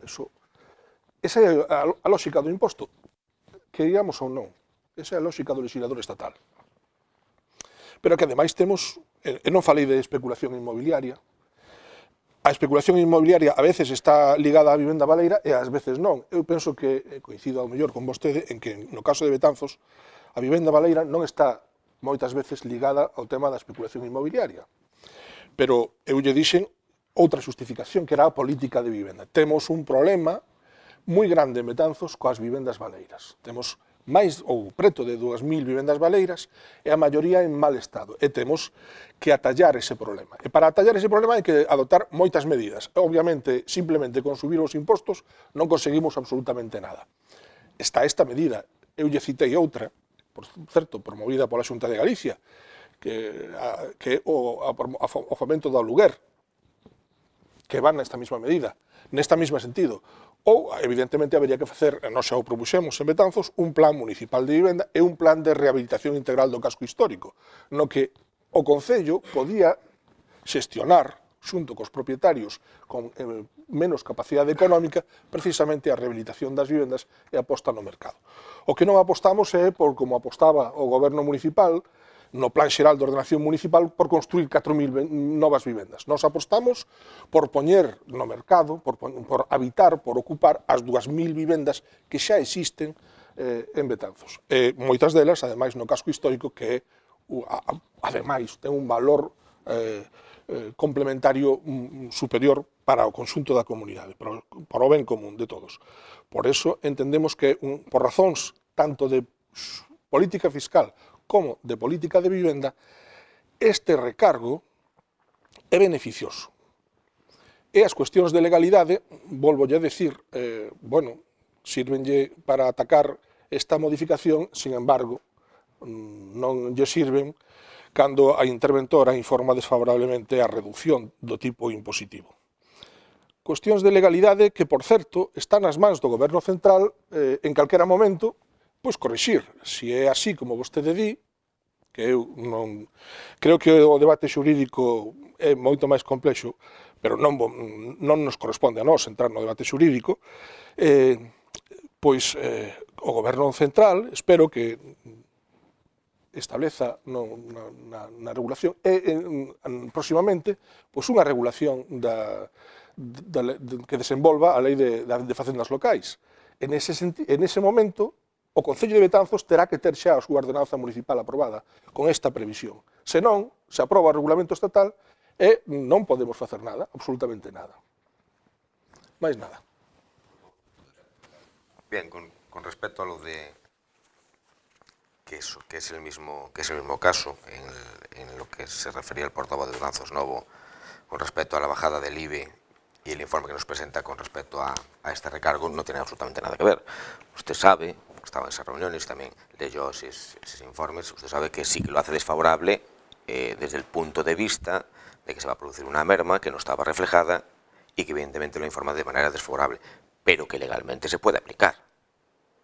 Eso, esa é a, a lógica do imposto, que digamos ou non. Esa é a lógica do legislador estatal. Pero que ademais temos, e non falei de especulación inmobiliaria, a especulación inmobiliaria a veces está ligada á vivenda baleira e ás veces non. Eu penso que coincido ao mellor con vostede en que no caso de Betanzos a vivenda baleira non está moitas veces ligada ao tema da especulación inmobiliaria. Pero eu lle dixen outra justificación que era a política de vivenda. Temos un problema moi grande en Betanzos coas vivendas baleiras. Temos máis ou preto de 2.000 vivendas baleiras e a maioría en mal estado. E temos que atallar ese problema. E para atallar ese problema hai que adoptar moitas medidas. Obviamente, simplemente con subir os impostos non conseguimos absolutamente nada. Está esta medida. Eu lle citei outra, por certo, promovida pola Xunta de Galicia, que, é o, a, a, o fomento do aluguer, que van nesta mesma medida, nesta mesma sentido. Ou, evidentemente, habería que facer, nós xa o propuxemos en Betanzos, un plan municipal de vivenda e un plan de rehabilitación integral do casco histórico, no que o Concello podía xestionar xunto cos propietarios con eh, menos capacidade económica, precisamente a rehabilitación das vivendas e a posta no mercado. O que non apostamos é por como apostaba o goberno municipal, no Plan Xeral de Ordenación Municipal por construir 4.000 novas vivendas. Nós apostamos por poñer no mercado, por, por habitar, por ocupar as 2.000 vivendas que xa existen eh, en Betanzos. moitas delas, ademais, no casco histórico, que ademais, ten un valor eh, eh complementario mm, mm, superior para o conxunto da comunidade, para o, ben común de todos. Por eso entendemos que, un, por razóns tanto de política fiscal como de política de vivenda, este recargo é beneficioso. E as cuestións de legalidade, volvo a decir, eh, bueno, sirvenlle para atacar esta modificación, sin embargo, mm, non lle sirven cando a interventora informa desfavorablemente a reducción do tipo impositivo. Cuestións de legalidade que, por certo, están nas mans do Goberno Central eh, en calquera momento pois corrixir. Se é así como vostede di, que eu non... Creo que o debate xurídico é moito máis complexo, pero non, non nos corresponde a nós entrar no debate xurídico, eh, pois eh, o goberno central espero que estableza no, na, na, na regulación e en, en, próximamente pois unha regulación da, da, da, que desenvolva a lei de, da, de facendas locais. En ese, senti, en ese momento o Concello de Betanzos terá que ter xa a súa ordenanza municipal aprobada con esta previsión. Senón, se aproba o regulamento estatal e non podemos facer nada, absolutamente nada. Mais nada. Bien, con, con respecto a lo de que, eso, que, es el mismo, que es el mismo caso en, el, en lo que se refería al portavoz de Betanzos Novo con respecto a la bajada del IBE y el informe que nos presenta con respecto a, a este recargo no tiene absolutamente nada que ver. Usted sabe estaba en esas reuniones, también leyó esos, informes, usted sabe que sí que lo hace desfavorable eh, desde el punto de vista de que se va a producir una merma que no estaba reflejada y que evidentemente lo informa de manera desfavorable, pero que legalmente se puede aplicar.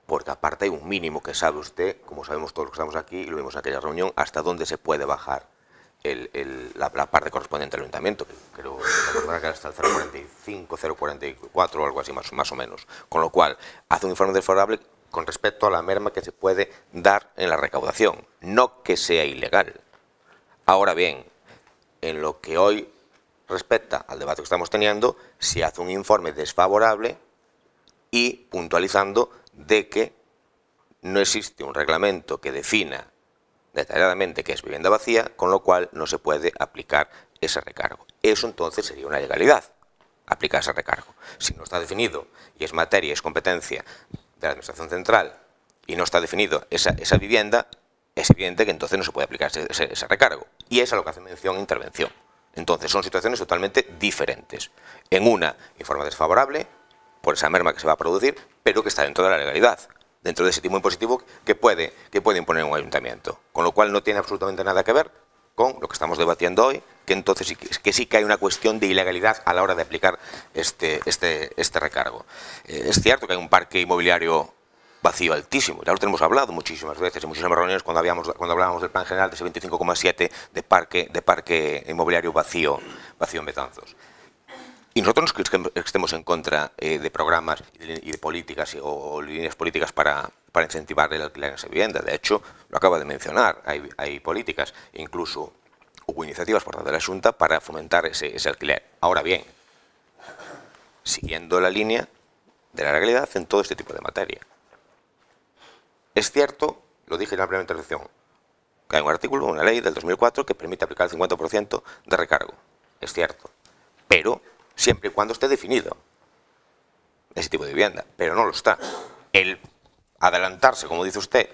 Porque aparte hay un mínimo que sabe usted, como sabemos todos los que estamos aquí y lo vimos en aquella reunión, hasta dónde se puede bajar la, parte correspondiente al ayuntamiento, que creo que era hasta el 045, 044 o algo así más o menos. Con lo cual, hace un informe desfavorable con respecto a la merma que se puede dar en la recaudación, no que sea ilegal. Ahora bien, en lo que hoy respecta al debate que estamos teniendo, se hace un informe desfavorable y puntualizando de que no existe un reglamento que defina detalladamente qué es vivienda vacía, con lo cual no se puede aplicar ese recargo. Eso entonces sería una legalidad, aplicar ese recargo. Si no está definido y es materia, es competencia de la Administración Central y no está definido esa, esa vivienda, es evidente que entonces no se puede aplicar ese, recargo. Y es a lo que hace mención intervención. Entonces son situaciones totalmente diferentes. En una, en forma desfavorable, por esa merma que se va a producir, pero que está dentro de la legalidad, dentro de ese tipo impositivo que puede, que puede imponer un ayuntamiento. Con lo cual no tiene absolutamente nada que ver con lo que estamos debatiendo hoy, que entonces que sí que hay una cuestión de ilegalidad a la hora de aplicar este, este, este recargo. Eh, es cierto que hay un parque inmobiliario vacío altísimo, ya lo tenemos hablado muchísimas veces en muchísimas reuniones cuando, habíamos, cuando hablábamos del plan general de ese 25,7 de parque, de parque inmobiliario vacío, vacío en metanzos Y nosotros no es que estemos en contra eh, de programas y de, políticas o, líneas políticas para, incentivar el alquiler en esa vivienda. De hecho, lo acaba de mencionar, hay, hay políticas, incluso Hubo iniciativas por parte de la Junta para fomentar ese, alquiler. Ahora bien, siguiendo la línea de la realidad en todo este tipo de materia. Es cierto, lo dije en la primera intervención, que hay un artículo, una ley del 2004 que permite aplicar el 50% de recargo. Es cierto. Pero siempre y cuando esté definido ese tipo de vivienda. Pero no lo está. El adelantarse, como dice usted,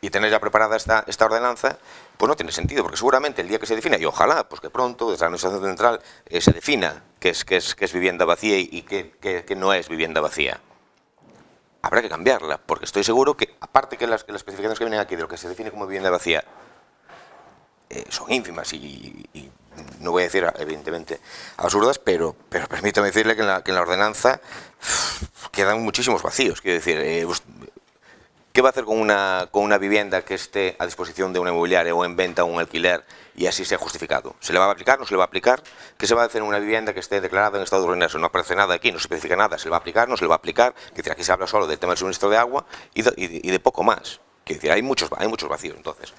y tener ya preparada esta, esta ordenanza, pues no tiene sentido, porque seguramente el día que se defina, y ojalá, pues que pronto desde la Administración Central eh, se defina qué es, es, es vivienda vacía y qué, no es vivienda vacía. Habrá que cambiarla, porque estoy seguro que, aparte que las, especificaciones que vienen aquí de lo que se define como vivienda vacía eh, son ínfimas y, no voy a decir, evidentemente, absurdas, pero, pero permítame decirle que en la, ordenanza quedan muchísimos vacíos. Quiero decir, eh, ¿Qué va a hacer con una, con una vivienda que esté a disposición de un inmobiliario o en venta o un alquiler y así sea justificado? ¿Se le va a aplicar? ¿No se le va a aplicar? ¿Qué se va a hacer en una vivienda que esté declarada en estado ruinoso? No aparece nada aquí, no se especifica nada. ¿Se le va a aplicar? ¿No se le va a aplicar? Que aquí se habla solo del tema del suministro de agua y de, poco más. Que decir, hay muchos, hay muchos vacíos. Entonces,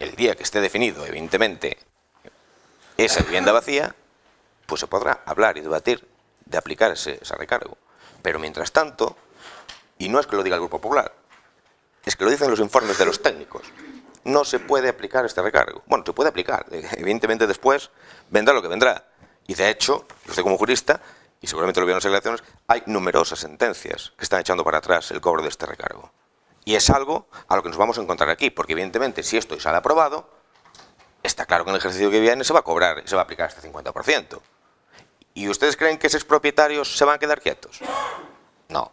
el día que esté definido, evidentemente, esa vivienda vacía, pues se podrá hablar y debatir de aplicar ese recargo. Pero mientras tanto, y no es que lo diga el Grupo Popular, es que lo dicen los informes de los técnicos, no se puede aplicar este recargo. Bueno, se puede aplicar, eh, evidentemente después vendrá lo que vendrá. Y de hecho, yo sé como jurista, y seguramente lo vieron las declaraciones, hay numerosas sentencias que están echando para atrás el cobro de este recargo. Y es algo a lo que nos vamos a encontrar aquí, porque evidentemente si esto sale aprobado, está claro que en el ejercicio que viene se va a cobrar, se va a aplicar este 50%. ¿Y ustedes creen que esos propietarios se van a quedar quietos? No,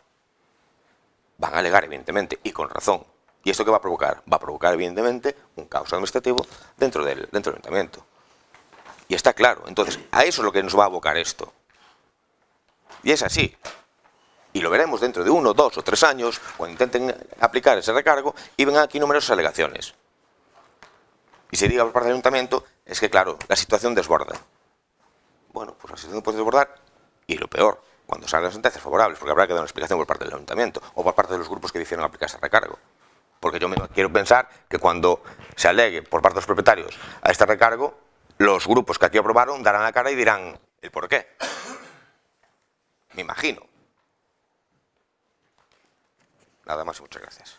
van a alegar, evidentemente, y con razón. ¿Y esto qué va a provocar? Va a provocar, evidentemente, un caos administrativo dentro del, ayuntamiento. Y está claro. Entonces, a eso es lo que nos va a abocar esto. Y es así. Y lo veremos dentro de uno, dos o tres años, cuando intenten aplicar ese recargo y vengan aquí numerosas alegaciones. Y se diga por parte del ayuntamiento, es que claro, la situación desborda. Bueno, pues la situación puede desbordar y lo peor, cuando salgan las sentencias favorables, porque habrá que dar una explicación por parte del ayuntamiento o por parte de los grupos que hicieron aplicar este recargo. Porque yo me quiero pensar que cuando se alegue por parte de los propietarios a este recargo, los grupos que aquí aprobaron darán la cara y dirán el por qué. Me imagino. Nada más y muchas gracias.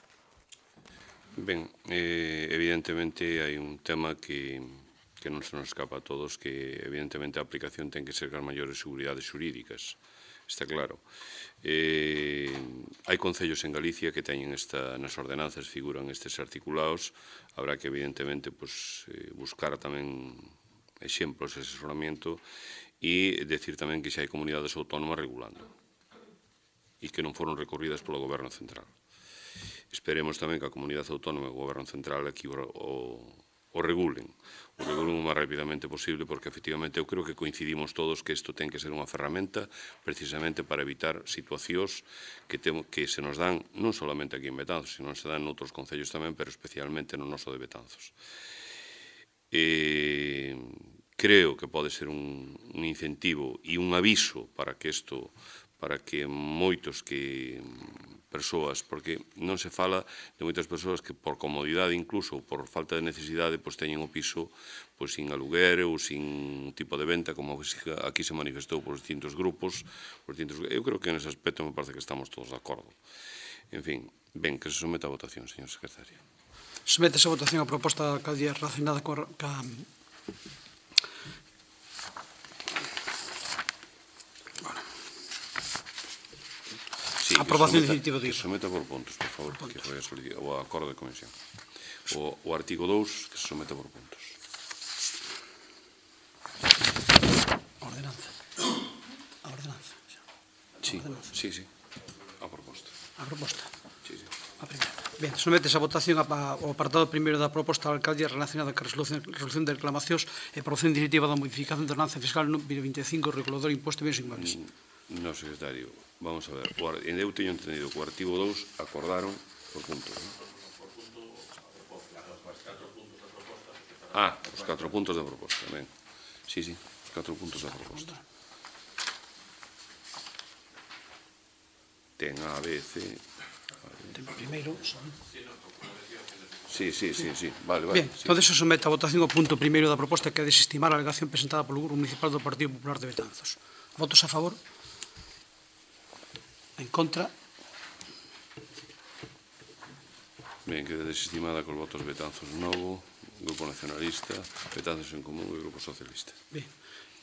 Bien, eh, evidentemente hay un tema que, no se nos escapa a todos que evidentemente la aplicación tiene que ser con mayores seguridades jurídicas. está claro. Eh, hai concellos en Galicia que teñen esta, nas ordenanzas figuran estes articulados, habrá que evidentemente pues, eh, buscar tamén exemplos, asesoramiento e decir tamén que xa hai comunidades autónomas regulando e que non foron recorridas polo Goberno Central. Esperemos tamén que a Comunidade Autónoma e o Goberno Central aquí o, o o regulen o regulen o máis rapidamente posible porque efectivamente eu creo que coincidimos todos que isto ten que ser unha ferramenta precisamente para evitar situacións que, temo, que se nos dan non solamente aquí en Betanzos, sino se dan noutros concellos tamén, pero especialmente no noso de Betanzos. Eh, creo que pode ser un, un incentivo e un aviso para que isto para que moitos que persoas, porque non se fala de moitas persoas que por comodidade incluso, ou por falta de necesidade, pois teñen o piso pois sin aluguer ou sin tipo de venta, como aquí se manifestou por distintos grupos, por distintos... eu creo que en ese aspecto me parece que estamos todos de acordo. En fin, ben, que se someta a votación, señor secretario. Somete a votación a proposta que día relacionada con ca Aprobación definitiva disso. Que someta por puntos, por favor, por que foi a solicitud, o acordo de comisión. O, o artigo 2 que se someta por puntos. Ordenanza. A ordenanza. Sí, ordenanza. sí, sí. A proposta. A proposta. Sí, sí. A primeira. Ben, sometes a votación ao apartado primeiro da proposta da alcalde relacionada ca resolución, resolución de reclamacións e produción directiva da modificación da ordenanza fiscal número 25 regulador de bens inmuebles. No, secretario, Vamos a ver, en eu teño entendido que o artigo 2 acordaron por punto. Non? Ah, os catro puntos da proposta, ben. Sí, sí, os 4 puntos da proposta. Ten A, B, C... Ten primeiro son... Sí, sí, sí, sí, vale, vale. Bien, entón todo somete a votación o punto primeiro da proposta que é desestimar a alegación presentada polo Grupo Municipal do Partido Popular de Betanzos. Votos a favor? Votos a favor? En contra. Ben, queda desestimada cos votos Betanzos Novo, Grupo Nacionalista, Betanzos en Común e Grupo Socialista. Ben,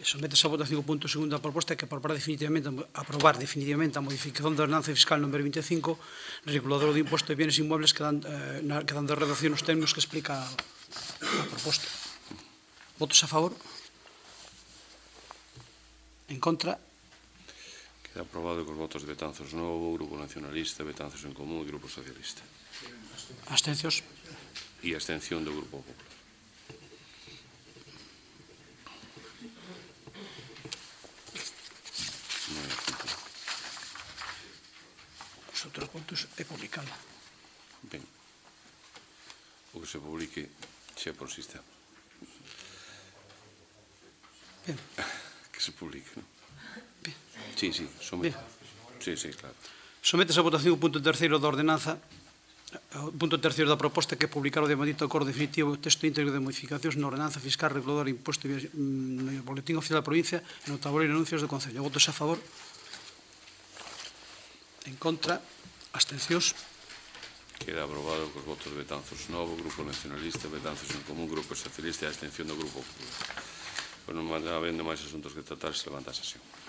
somete a votación o punto segundo da proposta que aprobar definitivamente, aprobar definitivamente a modificación da ordenanza fiscal número 25 regulador do imposto de bienes inmuebles que dan, eh, de redacción os términos que explica a proposta. Votos a favor? En contra? é aprobado cos votos de Betanzos Novo, Grupo Nacionalista, Betanzos en Común e Grupo Socialista. Abstencións? E abstención do Grupo Popular. Os outros puntos é publicado. Ben. O que se publique xa por sistema. Ben. Que se publique, non? Sí, sí, somete. Sí, sí, claro. Sometes a votación o punto terceiro da ordenanza o punto terceiro da proposta que publicar o demandito acordo definitivo o texto íntegro de modificacións na ordenanza fiscal reguladora imposto mm, no boletín oficial da provincia e no tabuleiro de anuncios do Concello. Votos a favor? En contra? Abstencións? Queda aprobado cos votos de Betanzos Novo, Grupo Nacionalista, Betanzos en Común, Grupo Socialista e a abstención do Grupo Público. Por pois non habendo máis asuntos que tratar, se levanta a sesión.